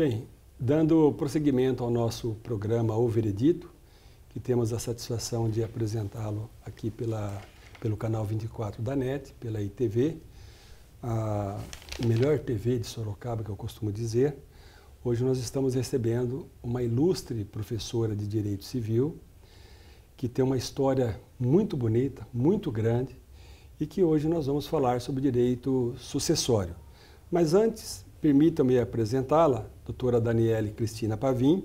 Bem, dando prosseguimento ao nosso programa O Veredito, que temos a satisfação de apresentá-lo aqui pela, pelo canal 24 da NET, pela ITV, a melhor TV de Sorocaba, que eu costumo dizer. Hoje nós estamos recebendo uma ilustre professora de Direito Civil, que tem uma história muito bonita, muito grande, e que hoje nós vamos falar sobre direito sucessório. Mas antes, Permitam-me apresentá-la, doutora Daniele Cristina Pavim.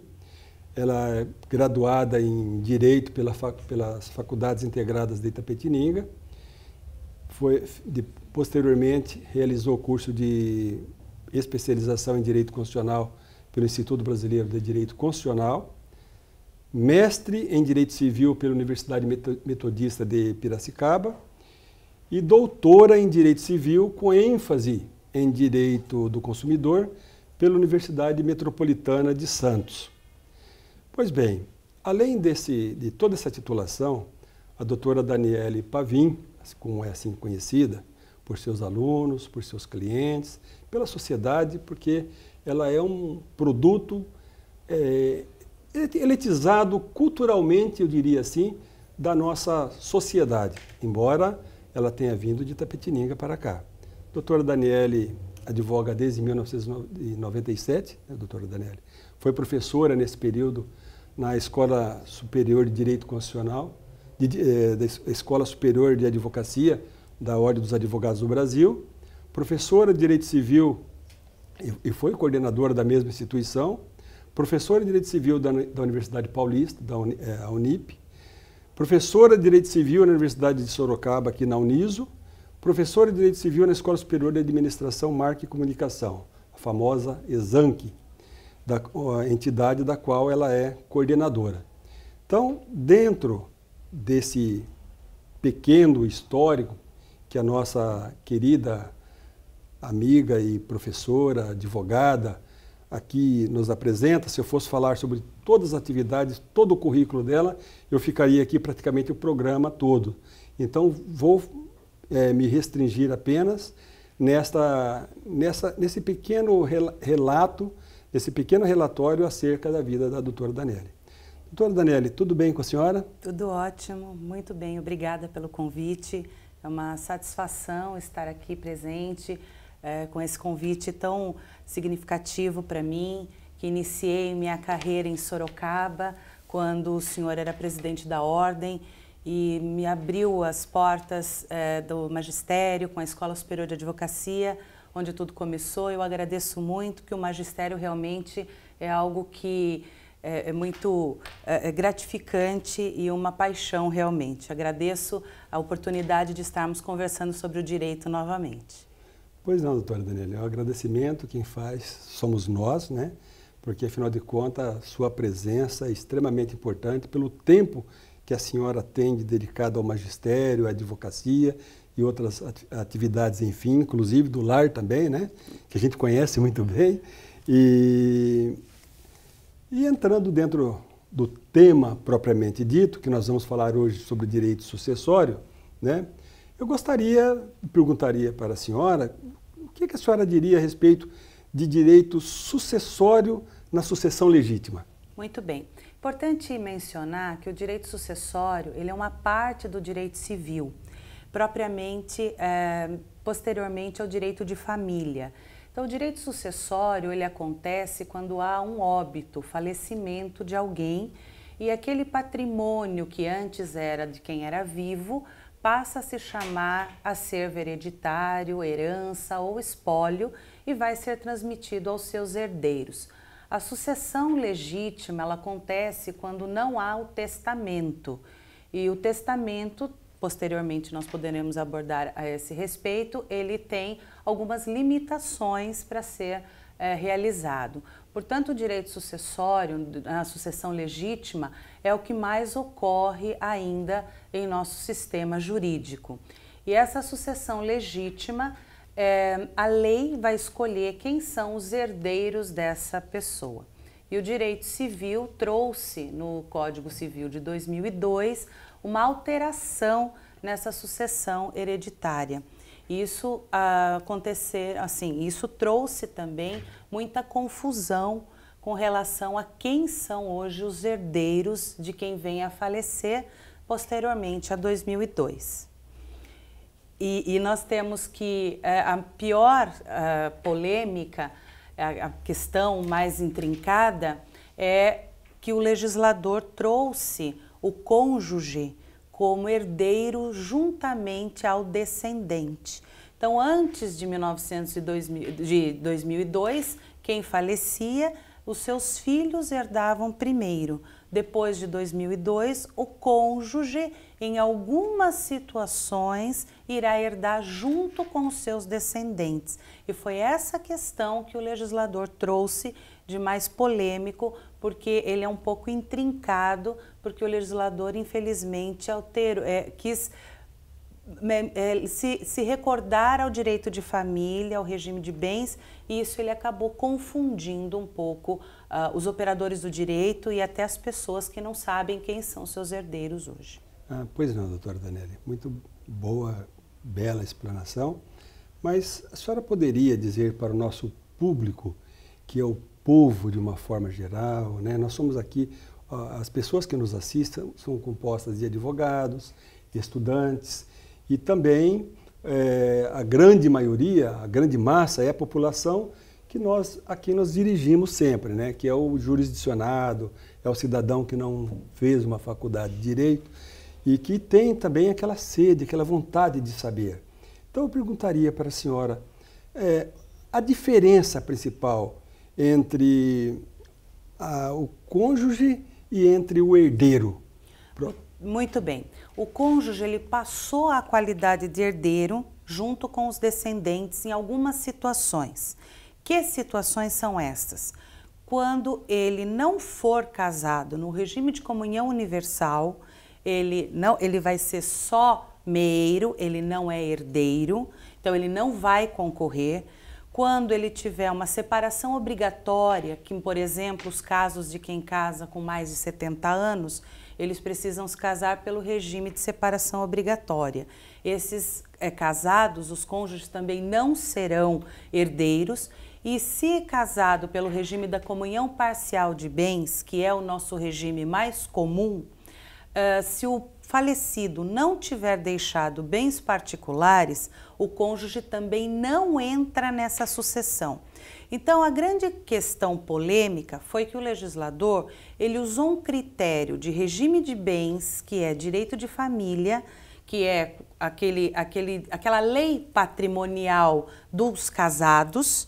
Ela é graduada em Direito pela, pelas Faculdades Integradas de Itapetininga. Foi, de, posteriormente, realizou o curso de especialização em Direito Constitucional pelo Instituto Brasileiro de Direito Constitucional. Mestre em Direito Civil pela Universidade Metodista de Piracicaba e doutora em Direito Civil com ênfase em Direito do Consumidor pela Universidade Metropolitana de Santos. Pois bem, além desse, de toda essa titulação, a doutora Daniele Pavim, como é assim conhecida, por seus alunos, por seus clientes, pela sociedade, porque ela é um produto é, elitizado culturalmente, eu diria assim, da nossa sociedade, embora ela tenha vindo de Tapetininga para cá doutora Daniele advoga desde 1997, né, doutora Daniele. Foi professora nesse período na Escola Superior de Direito Constitucional, de, eh, da Escola Superior de Advocacia da Ordem dos Advogados do Brasil, professora de Direito Civil e, e foi coordenadora da mesma instituição, professora de Direito Civil da, da Universidade Paulista, da eh, UNIP, professora de Direito Civil na Universidade de Sorocaba, aqui na Uniso, Professor de Direito Civil na Escola Superior de Administração, Marca e Comunicação, a famosa ESANC, da a entidade da qual ela é coordenadora. Então, dentro desse pequeno histórico que a nossa querida amiga e professora, advogada, aqui nos apresenta, se eu fosse falar sobre todas as atividades, todo o currículo dela, eu ficaria aqui praticamente o programa todo. Então, vou é, me restringir apenas nesta, nessa, nesse pequeno relato, nesse pequeno relatório acerca da vida da doutora Danelli. Doutora Danelli, tudo bem com a senhora? Tudo ótimo, muito bem, obrigada pelo convite. É uma satisfação estar aqui presente é, com esse convite tão significativo para mim, que iniciei minha carreira em Sorocaba, quando o senhor era presidente da Ordem e me abriu as portas é, do magistério com a Escola Superior de Advocacia, onde tudo começou. Eu agradeço muito que o magistério realmente é algo que é, é muito é, é, gratificante e uma paixão realmente. Agradeço a oportunidade de estarmos conversando sobre o direito novamente. Pois não, doutora Daniela, é um agradecimento quem faz somos nós, né? Porque afinal de contas, sua presença é extremamente importante pelo tempo que a senhora tem de dedicado ao magistério, à advocacia e outras atividades, enfim, inclusive do lar também, né? Que a gente conhece muito bem. E, e entrando dentro do tema propriamente dito, que nós vamos falar hoje sobre direito sucessório, né? Eu gostaria, perguntaria para a senhora, o que, é que a senhora diria a respeito de direito sucessório na sucessão legítima? Muito bem. Importante mencionar que o direito sucessório ele é uma parte do direito civil, propriamente é, posteriormente ao direito de família. Então, o direito sucessório ele acontece quando há um óbito, falecimento de alguém e aquele patrimônio que antes era de quem era vivo passa a se chamar acervo hereditário, herança ou espólio e vai ser transmitido aos seus herdeiros. A sucessão legítima ela acontece quando não há o testamento. E o testamento, posteriormente nós poderemos abordar a esse respeito, ele tem algumas limitações para ser é, realizado. Portanto, o direito sucessório, a sucessão legítima, é o que mais ocorre ainda em nosso sistema jurídico. E essa sucessão legítima é, a lei vai escolher quem são os herdeiros dessa pessoa. E o direito civil trouxe no Código Civil de 2002 uma alteração nessa sucessão hereditária. Isso ah, acontecer, assim, isso trouxe também muita confusão com relação a quem são hoje os herdeiros de quem vem a falecer posteriormente a 2002. E, e nós temos que é, a pior é, polêmica, a, é, a questão mais intrincada, é que o legislador trouxe o cônjuge como herdeiro juntamente ao descendente. Então, antes de, 1902, de 2002, quem falecia, os seus filhos herdavam primeiro. Depois de 2002, o cônjuge em algumas situações, irá herdar junto com os seus descendentes. E foi essa questão que o legislador trouxe de mais polêmico, porque ele é um pouco intrincado, porque o legislador, infelizmente, alterou, é, quis é, se, se recordar ao direito de família, ao regime de bens, e isso ele acabou confundindo um pouco uh, os operadores do direito e até as pessoas que não sabem quem são seus herdeiros hoje. Ah, pois não, doutora Danelli. Muito boa, bela explanação. Mas a senhora poderia dizer para o nosso público, que é o povo de uma forma geral, né? nós somos aqui, as pessoas que nos assistem são compostas de advogados, de estudantes e também é, a grande maioria, a grande massa é a população que nós aqui nos dirigimos sempre, né? que é o jurisdicionado, é o cidadão que não fez uma faculdade de direito e que tem também aquela sede, aquela vontade de saber. Então eu perguntaria para a senhora é, a diferença principal entre a, o cônjuge e entre o herdeiro. Muito bem. O cônjuge ele passou a qualidade de herdeiro junto com os descendentes em algumas situações. Que situações são estas? Quando ele não for casado no regime de comunhão universal, ele não, ele vai ser só meiro, ele não é herdeiro, então ele não vai concorrer. Quando ele tiver uma separação obrigatória, que, por exemplo, os casos de quem casa com mais de 70 anos, eles precisam se casar pelo regime de separação obrigatória. Esses é, casados, os cônjuges também não serão herdeiros. E se casado pelo regime da comunhão parcial de bens, que é o nosso regime mais comum, ah, se o falecido não tiver deixado bens particulares, o cônjuge também não entra nessa sucessão. Então, a grande questão polêmica foi que o legislador, ele usou um critério de regime de bens, que é direito de família, que é aquele, aquele, aquela lei patrimonial dos casados,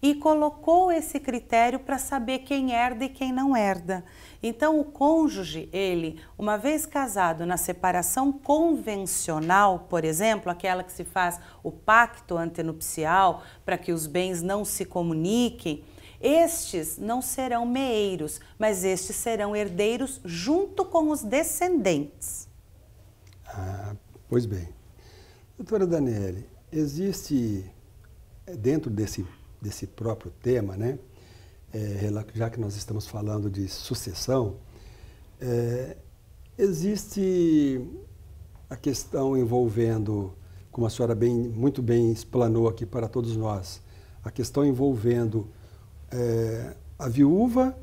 e colocou esse critério para saber quem herda e quem não herda. Então, o cônjuge, ele, uma vez casado na separação convencional, por exemplo, aquela que se faz o pacto antenupcial para que os bens não se comuniquem, estes não serão meeiros, mas estes serão herdeiros junto com os descendentes. Ah, pois bem. Doutora Daniele, existe dentro desse, desse próprio tema, né? é, já que nós estamos falando de sucessão, é, existe a questão envolvendo, como a senhora bem, muito bem explanou aqui para todos nós, a questão envolvendo é, a viúva,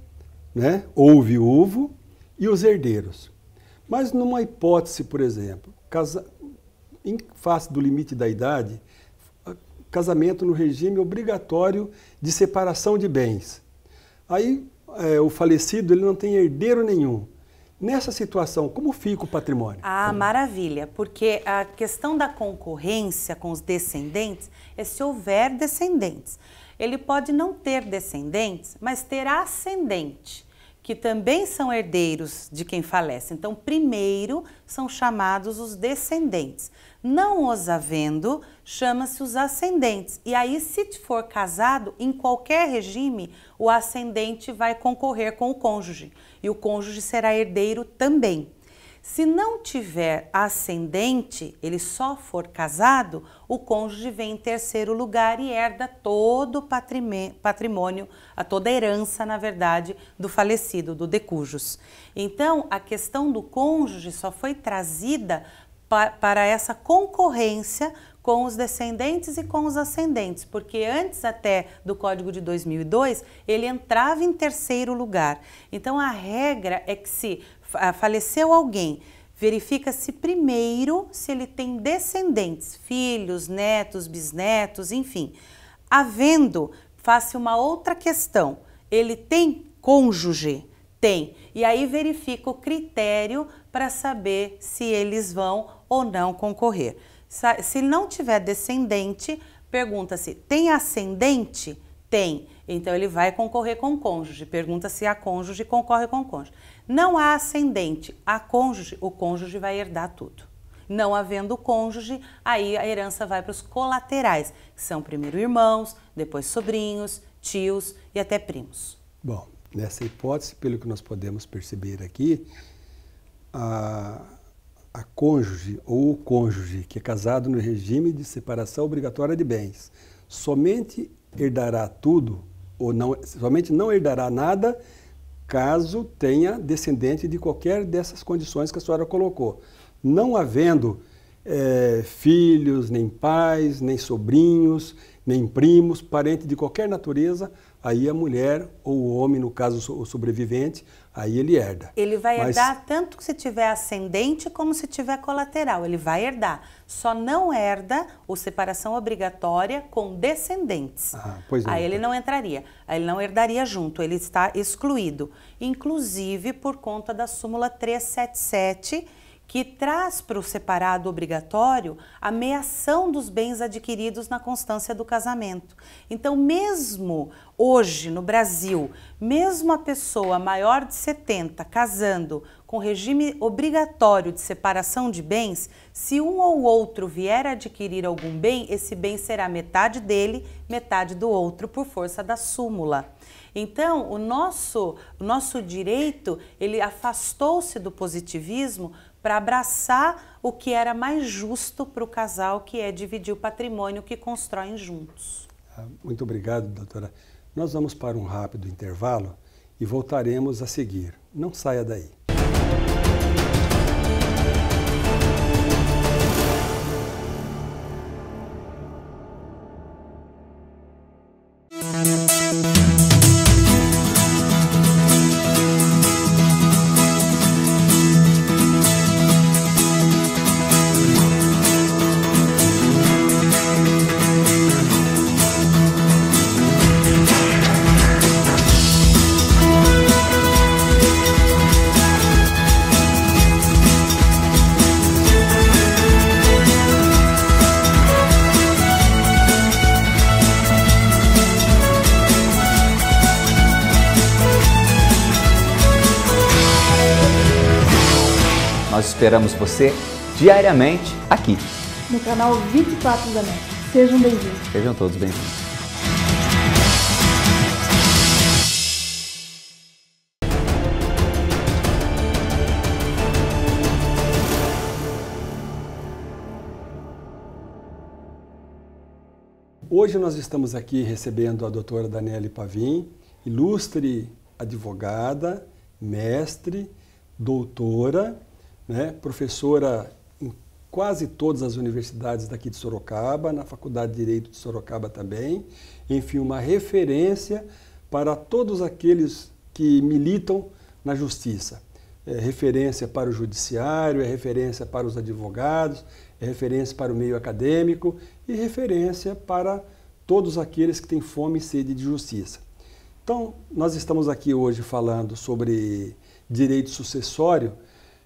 né, ou o viúvo, e os herdeiros. Mas numa hipótese, por exemplo, casa, em face do limite da idade, casamento no regime obrigatório de separação de bens. Aí é, o falecido ele não tem herdeiro nenhum. Nessa situação, como fica o patrimônio? Ah, maravilha, porque a questão da concorrência com os descendentes é se houver descendentes. Ele pode não ter descendentes, mas ter ascendente que também são herdeiros de quem falece. Então, primeiro são chamados os descendentes. Não os havendo, chama-se os ascendentes. E aí, se for casado, em qualquer regime, o ascendente vai concorrer com o cônjuge e o cônjuge será herdeiro também. Se não tiver ascendente, ele só for casado, o cônjuge vem em terceiro lugar e herda todo o patrimônio, a toda a herança, na verdade, do falecido, do decujus. Então, a questão do cônjuge só foi trazida para essa concorrência com os descendentes e com os ascendentes, porque antes até do Código de 2002 ele entrava em terceiro lugar. Então a regra é que se ah, faleceu alguém, verifica-se primeiro se ele tem descendentes, filhos, netos, bisnetos, enfim. Havendo, faça uma outra questão. Ele tem cônjuge? Tem. E aí verifica o critério para saber se eles vão ou não concorrer. Se não tiver descendente, pergunta-se: tem ascendente? Tem. Então ele vai concorrer com cônjuge. Pergunta se a cônjuge concorre com cônjuge. Não há ascendente, há cônjuge, o cônjuge vai herdar tudo. Não havendo cônjuge, aí a herança vai para os colaterais, que são primeiro irmãos, depois sobrinhos, tios e até primos. Bom, nessa hipótese, pelo que nós podemos perceber aqui, a, a cônjuge ou o cônjuge que é casado no regime de separação obrigatória de bens somente herdará tudo ou não somente não herdará nada caso tenha descendente de qualquer dessas condições que a senhora colocou. Não havendo é, filhos, nem pais, nem sobrinhos, nem primos, parente de qualquer natureza, aí a mulher ou o homem, no caso o sobrevivente, aí ele herda. Ele vai Mas... herdar tanto se tiver ascendente como se tiver colateral, ele vai herdar só não herda o separação obrigatória com descendentes. Ah, pois é. Aí ele não entraria, aí ele não herdaria junto, ele está excluído, inclusive por conta da súmula 377 que traz para o separado obrigatório a meação dos bens adquiridos na constância do casamento. Então, mesmo hoje no Brasil, mesmo a pessoa maior de 70 casando com regime obrigatório de separação de bens, se um ou outro vier adquirir algum bem, esse bem será metade dele, metade do outro por força da súmula. Então, o nosso, o nosso direito, ele afastou-se do positivismo para abraçar o que era mais justo para o casal, que é dividir o patrimônio que constroem juntos. Ah, muito obrigado, doutora. Nós vamos para um rápido intervalo e voltaremos a seguir. Não saia daí. Esperamos você diariamente aqui. No canal 24 da NET. Sejam bem-vindos. Sejam todos bem-vindos. Hoje nós estamos aqui recebendo a doutora Daniele Pavim, ilustre advogada, mestre, doutora né? professora em quase todas as universidades daqui de Sorocaba, na Faculdade de Direito de Sorocaba também. Enfim, uma referência para todos aqueles que militam na justiça. É referência para o judiciário, é referência para os advogados, é referência para o meio acadêmico e referência para todos aqueles que têm fome e sede de justiça. Então, nós estamos aqui hoje falando sobre direito sucessório,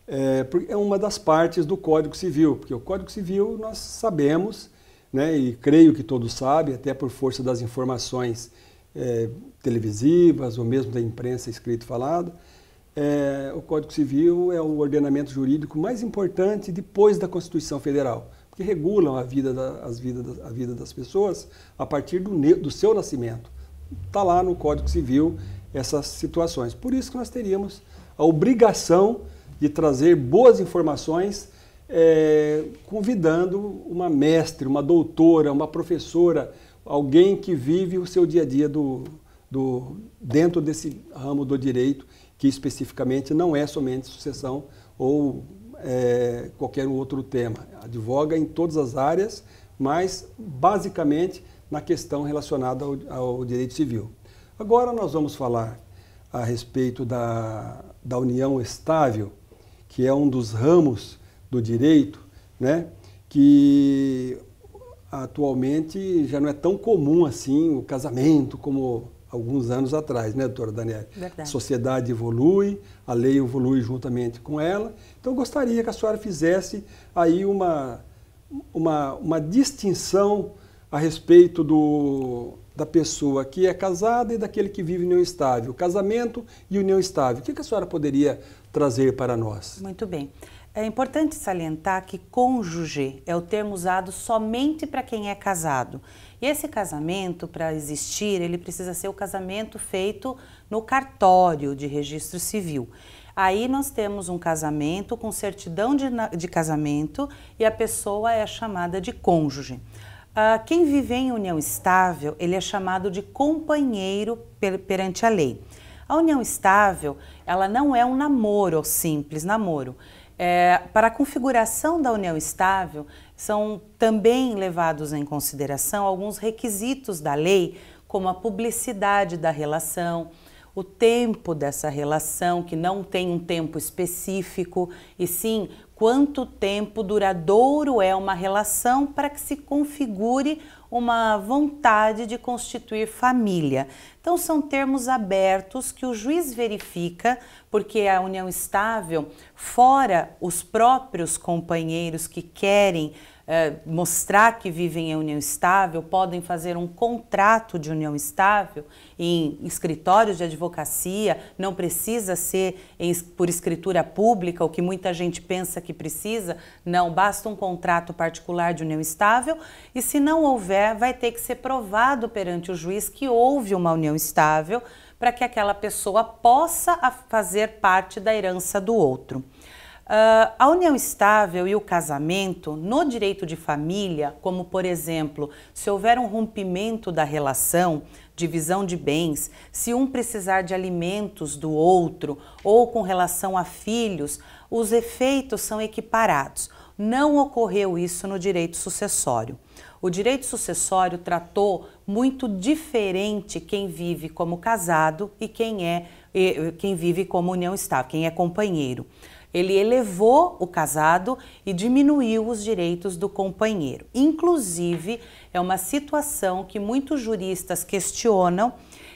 é, é uma das partes do Código Civil, porque o Código Civil nós sabemos, né, e creio que todos sabem, até por força das informações é, televisivas ou mesmo da imprensa escrita e falada, é, o Código Civil é o ordenamento jurídico mais importante depois da Constituição Federal, porque regulam a vida, da, as vida da, a vida das pessoas a partir do, do seu nascimento. Está lá no Código Civil essas situações. Por isso que nós teríamos a obrigação de trazer boas informações, é, convidando uma mestre, uma doutora, uma professora, alguém que vive o seu dia a dia do, do, dentro desse ramo do direito, que especificamente não é somente sucessão ou é, qualquer outro tema. Advoga em todas as áreas, mas basicamente na questão relacionada ao, ao direito civil. Agora nós vamos falar a respeito da, da união estável, que é um dos ramos do direito, né, que atualmente já não é tão comum assim o casamento como alguns anos atrás, né, doutora Daniela? Verdade. A sociedade evolui, a lei evolui juntamente com ela. Então, gostaria que a senhora fizesse aí uma, uma, uma distinção a respeito do, da pessoa que é casada e daquele que vive em união estável. Casamento e união estável. O que, que a senhora poderia trazer para nós. Muito bem. É importante salientar que cônjuge é o termo usado somente para quem é casado. E esse casamento, para existir, ele precisa ser o casamento feito no cartório de registro civil. Aí nós temos um casamento com certidão de, de casamento e a pessoa é chamada de cônjuge. Ah, quem vive em união estável, ele é chamado de companheiro per, perante a lei. A união estável, ela não é um namoro, simples namoro. É, para a configuração da união estável, são também levados em consideração alguns requisitos da lei, como a publicidade da relação, o tempo dessa relação, que não tem um tempo específico, e sim quanto tempo duradouro é uma relação para que se configure uma vontade de constituir família. Então, são termos abertos que o juiz verifica, porque a união estável, fora os próprios companheiros que querem é, mostrar que vivem em união estável, podem fazer um contrato de união estável em escritórios de advocacia, não precisa ser em, por escritura pública, o que muita gente pensa que precisa, não, basta um contrato particular de união estável, e se não houver, vai ter que ser provado perante o juiz que houve uma união estável para que aquela pessoa possa fazer parte da herança do outro. Uh, a união estável e o casamento, no direito de família, como por exemplo, se houver um rompimento da relação, divisão de bens, se um precisar de alimentos do outro ou com relação a filhos, os efeitos são equiparados. Não ocorreu isso no direito sucessório. O direito sucessório tratou muito diferente quem vive como casado e quem é quem vive como união estável, quem é companheiro. Ele elevou o casado e diminuiu os direitos do companheiro. Inclusive, é uma situação que muitos juristas questionam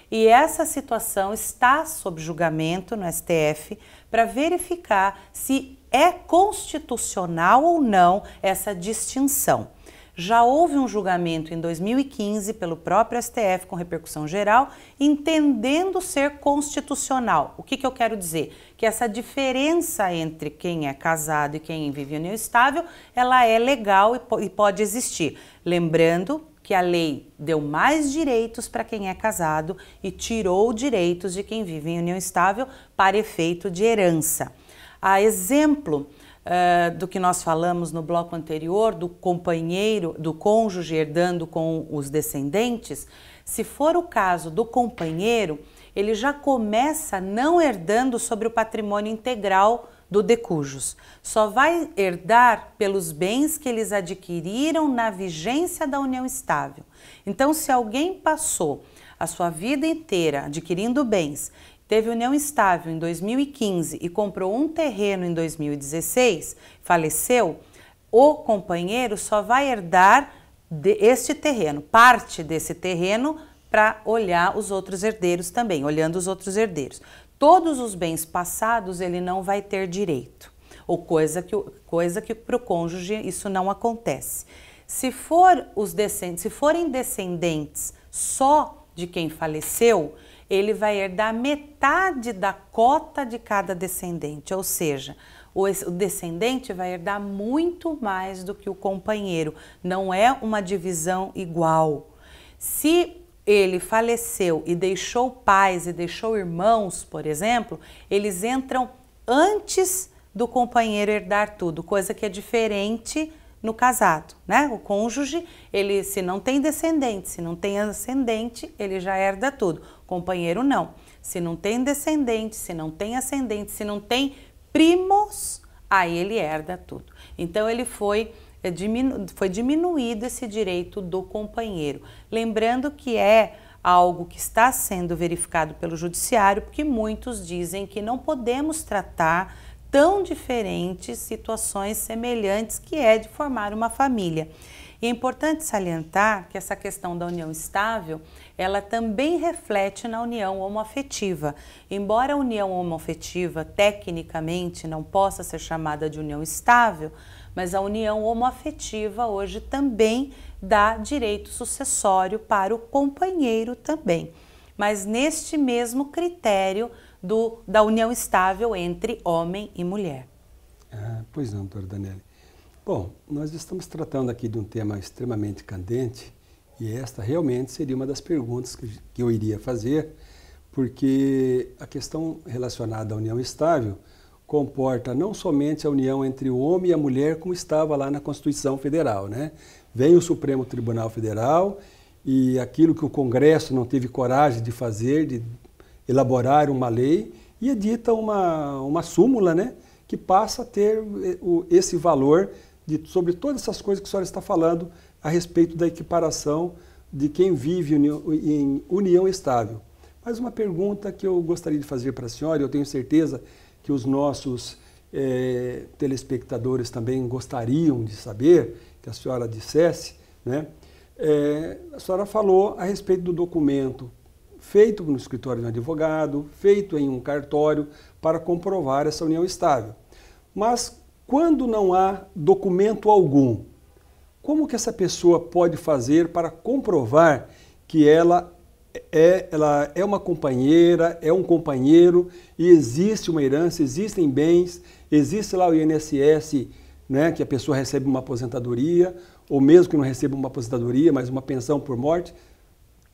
e essa situação está sob julgamento no STF para verificar se é constitucional ou não essa distinção. Já houve um julgamento em 2015 pelo próprio STF com repercussão geral, entendendo ser constitucional. O que, que eu quero dizer? Que essa diferença entre quem é casado e quem vive em união estável, ela é legal e pode existir. Lembrando que a lei deu mais direitos para quem é casado e tirou direitos de quem vive em união estável para efeito de herança. A exemplo uh, do que nós falamos no bloco anterior, do companheiro, do cônjuge herdando com os descendentes, se for o caso do companheiro, ele já começa não herdando sobre o patrimônio integral do decujus. Só vai herdar pelos bens que eles adquiriram na vigência da união estável. Então, se alguém passou a sua vida inteira adquirindo bens teve união estável em 2015 e comprou um terreno em 2016, faleceu, o companheiro só vai herdar este terreno, parte desse terreno, para olhar os outros herdeiros também, olhando os outros herdeiros. Todos os bens passados ele não vai ter direito, ou coisa que, coisa que para o cônjuge isso não acontece. Se, for os descendentes, se forem descendentes só de quem faleceu, ele vai herdar metade da cota de cada descendente, ou seja, o descendente vai herdar muito mais do que o companheiro, não é uma divisão igual. Se ele faleceu e deixou pais e deixou irmãos, por exemplo, eles entram antes do companheiro herdar tudo, coisa que é diferente no casado, né? O cônjuge, ele se não tem descendente, se não tem ascendente, ele já herda tudo. Companheiro não. Se não tem descendente, se não tem ascendente, se não tem primos, aí ele herda tudo. Então ele foi, eh, diminu foi diminuído esse direito do companheiro. Lembrando que é algo que está sendo verificado pelo judiciário, porque muitos dizem que não podemos tratar tão diferentes situações semelhantes que é de formar uma família. E é importante salientar que essa questão da união estável, ela também reflete na união homoafetiva. Embora a união homoafetiva tecnicamente não possa ser chamada de união estável, mas a união homoafetiva hoje também dá direito sucessório para o companheiro também. Mas neste mesmo critério do, da união estável entre homem e mulher. Ah, pois não, doutora Daniele. Bom, nós estamos tratando aqui de um tema extremamente candente e esta realmente seria uma das perguntas que, que eu iria fazer, porque a questão relacionada à união estável comporta não somente a união entre o homem e a mulher, como estava lá na Constituição Federal, né? Vem o Supremo Tribunal Federal e aquilo que o Congresso não teve coragem de fazer, de elaborar uma lei, e edita é uma, uma súmula, né? Que passa a ter eh, esse valor de, sobre todas essas coisas que a senhora está falando a respeito da equiparação de quem vive em união estável. Mas uma pergunta que eu gostaria de fazer para a senhora, eu tenho certeza que os nossos é, telespectadores também gostariam de saber, que a senhora dissesse, né? É, a senhora falou a respeito do documento feito no escritório de um advogado, feito em um cartório, para comprovar essa união estável. Mas quando não há documento algum, como que essa pessoa pode fazer para comprovar que ela é, ela é uma companheira, é um companheiro e existe uma herança, existem bens, existe lá o INSS, né, que a pessoa recebe uma aposentadoria, ou mesmo que não receba uma aposentadoria, mas uma pensão por morte,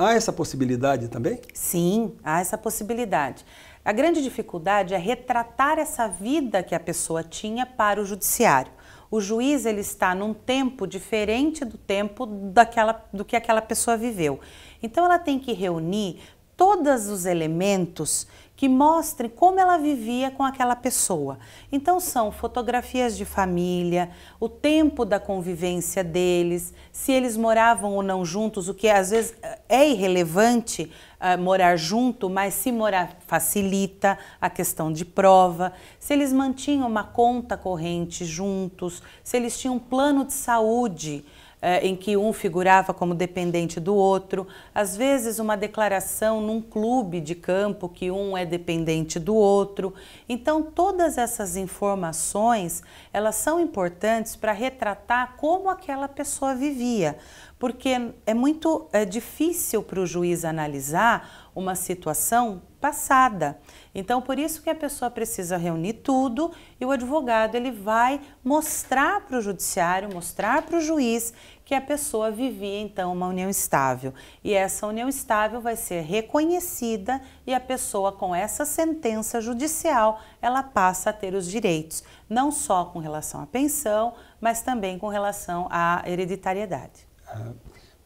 Há essa possibilidade também? Sim, há essa possibilidade. A grande dificuldade é retratar essa vida que a pessoa tinha para o judiciário. O juiz ele está num tempo diferente do tempo daquela, do que aquela pessoa viveu. Então ela tem que reunir todos os elementos que mostrem como ela vivia com aquela pessoa. Então são fotografias de família, o tempo da convivência deles, se eles moravam ou não juntos, o que às vezes eh, é irrelevante uh, morar junto, mas se morar facilita a questão de prova, se eles mantinham uma conta corrente juntos, se eles tinham um plano de saúde eh, em que um figurava como dependente do outro, às vezes uma declaração num clube de campo que um é dependente do outro. Então todas essas informações, elas são importantes para retratar como aquela pessoa vivia, porque é muito é, difícil para o juiz analisar uma situação passada. Então, por isso que a pessoa precisa reunir tudo e o advogado ele vai mostrar para o judiciário, mostrar para o juiz que a pessoa vivia então uma união estável. E essa união estável vai ser reconhecida e a pessoa com essa sentença judicial, ela passa a ter os direitos, não só com relação à pensão, mas também com relação à hereditariedade. Ah,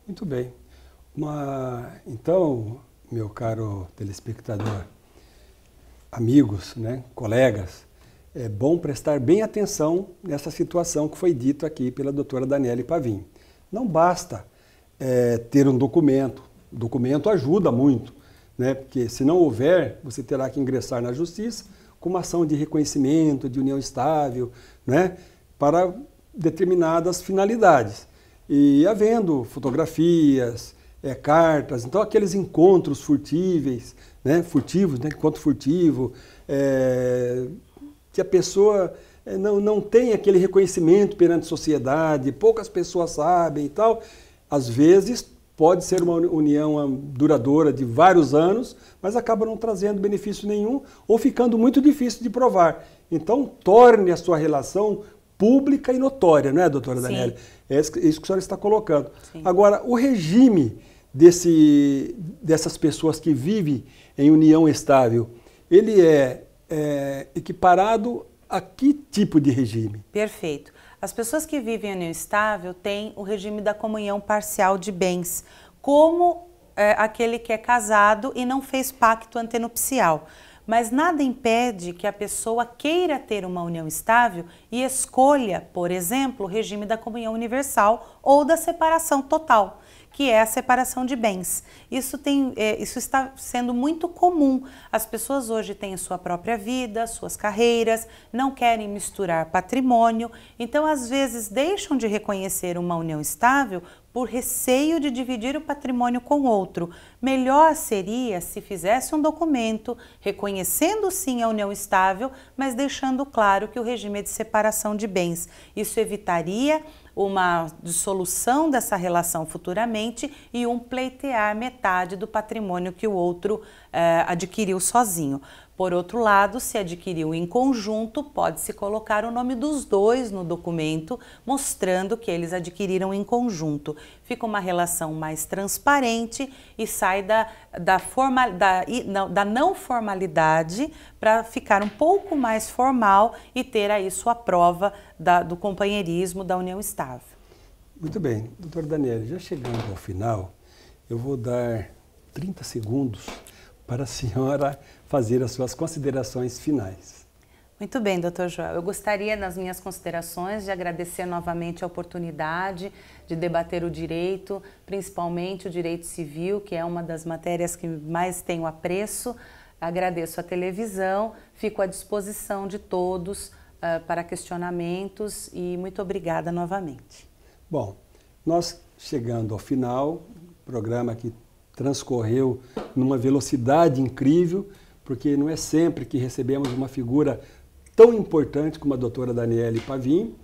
muito bem. Uma, então, meu caro telespectador, amigos, né, colegas, é bom prestar bem atenção nessa situação que foi dito aqui pela doutora Daniele Pavim. Não basta é, ter um documento, o documento ajuda muito, né, porque se não houver, você terá que ingressar na justiça com uma ação de reconhecimento, de união estável, né, para determinadas finalidades. E havendo fotografias, é, cartas, então aqueles encontros furtíveis, né, furtivos, né, encontro furtivo, é, que a pessoa é, não, não tem aquele reconhecimento perante a sociedade, poucas pessoas sabem e tal, às vezes pode ser uma união duradoura de vários anos, mas acaba não trazendo benefício nenhum ou ficando muito difícil de provar. Então, torne a sua relação pública e notória, não é, doutora Daniela? É isso que a senhora está colocando. Sim. Agora, o regime desse, dessas pessoas que vivem em união estável, ele é, é equiparado a que tipo de regime? Perfeito. As pessoas que vivem em união estável têm o regime da comunhão parcial de bens, como é, aquele que é casado e não fez pacto antenupcial. Mas nada impede que a pessoa queira ter uma união estável e escolha, por exemplo, o regime da comunhão universal ou da separação total que é a separação de bens. Isso, tem, é, isso está sendo muito comum. As pessoas hoje têm sua própria vida, suas carreiras, não querem misturar patrimônio, então às vezes deixam de reconhecer uma união estável por receio de dividir o patrimônio com outro. Melhor seria se fizesse um documento reconhecendo sim a união estável, mas deixando claro que o regime é de separação de bens. Isso evitaria uma dissolução dessa relação futuramente e um pleitear metade do patrimônio que o outro eh, adquiriu sozinho. Por outro lado, se adquiriu em conjunto, pode-se colocar o nome dos dois no documento, mostrando que eles adquiriram em conjunto. Fica uma relação mais transparente e sai da, da, da, da não formalidade para ficar um pouco mais formal e ter aí sua prova da, do companheirismo da união estável. Muito bem, doutor Daniel, já chegando ao final, eu vou dar 30 segundos para a senhora fazer as suas considerações finais. Muito bem, doutor João. Eu gostaria, nas minhas considerações, de agradecer novamente a oportunidade de debater o direito, principalmente o direito civil, que é uma das matérias que mais tenho apreço. Agradeço a televisão, fico à disposição de todos uh, para questionamentos e muito obrigada novamente. Bom, nós chegando ao final, programa que transcorreu numa velocidade incrível porque não é sempre que recebemos uma figura tão importante como a doutora Daniele Pavim.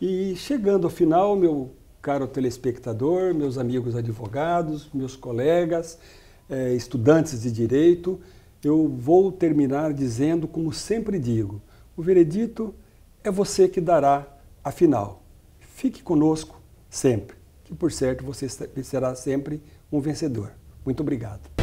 E chegando ao final, meu caro telespectador, meus amigos advogados, meus colegas, eh, estudantes de direito, eu vou terminar dizendo, como sempre digo, o veredito é você que dará a final. Fique conosco sempre, que por certo você será sempre um vencedor. Muito obrigado.